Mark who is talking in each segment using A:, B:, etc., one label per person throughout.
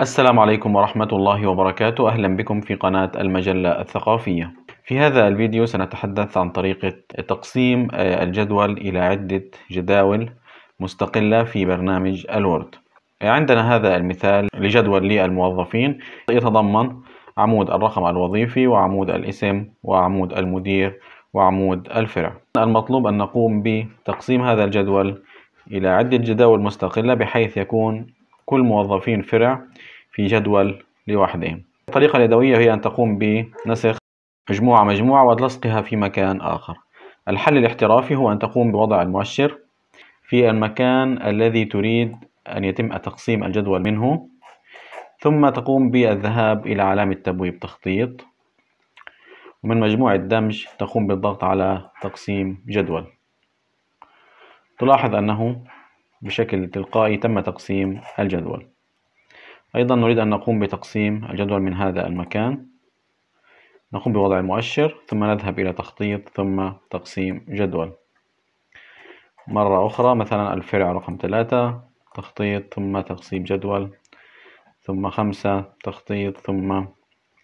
A: السلام عليكم ورحمة الله وبركاته أهلا بكم في قناة المجلة الثقافية في هذا الفيديو سنتحدث عن طريقة تقسيم آه، الجدول إلى عدة جداول مستقلة في برنامج الوورد آه، عندنا هذا المثال لجدول للموظفين يتضمن عمود الرقم الوظيفي وعمود الاسم وعمود المدير وعمود الفرع المطلوب أن نقوم بتقسيم هذا الجدول إلى عدة جداول مستقلة بحيث يكون كل موظفين فرع في جدول لوحدهم الطريقة اليدوية هي أن تقوم بنسخ مجموعة مجموعة وتلصقها في مكان آخر الحل الاحترافي هو أن تقوم بوضع المؤشر في المكان الذي تريد أن يتم تقسيم الجدول منه ثم تقوم بالذهاب إلى علامة تبويب تخطيط ومن مجموعة دمج تقوم بالضغط على تقسيم جدول تلاحظ أنه بشكل تلقائي تم تقسيم الجدول أيضا نريد أن نقوم بتقسيم الجدول من هذا المكان نقوم بوضع المؤشر ثم نذهب إلى تخطيط ثم تقسيم جدول مرة أخرى مثلا الفرع رقم ثلاثة تخطيط ثم تقسيم جدول ثم خمسة تخطيط ثم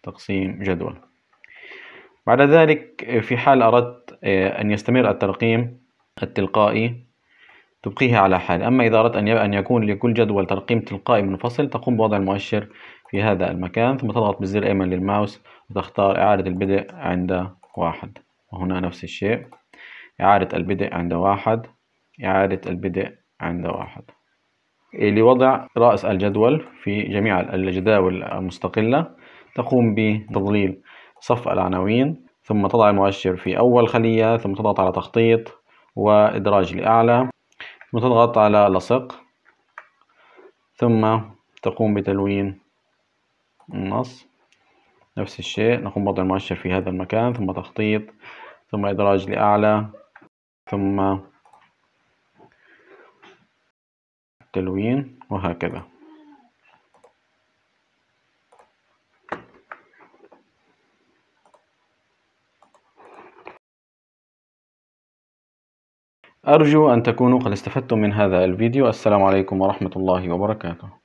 A: تقسيم جدول بعد ذلك في حال أردت آه، أن يستمر الترقيم التلقائي تبقيه على حال أما إذا أردت أن يكون لكل جدول ترقيم تلقائي منفصل تقوم بوضع المؤشر في هذا المكان ثم تضغط بالزر الأيمن للماوس وتختار إعادة البدء عند واحد وهنا نفس الشيء إعادة البدء عند واحد إعادة البدء عند واحد لوضع رأس الجدول في جميع الجداول المستقلة تقوم بتضليل صف العناوين ثم تضع المؤشر في أول خلية ثم تضغط على تخطيط وإدراج لأعلى وتضغط على لصق ثم تقوم بتلوين النص نفس الشيء نقوم بوضع المؤشر في هذا المكان ثم تخطيط ثم إدراج لأعلى ثم تلوين وهكذا أرجو أن تكونوا قد استفدتم من هذا الفيديو السلام عليكم ورحمة الله وبركاته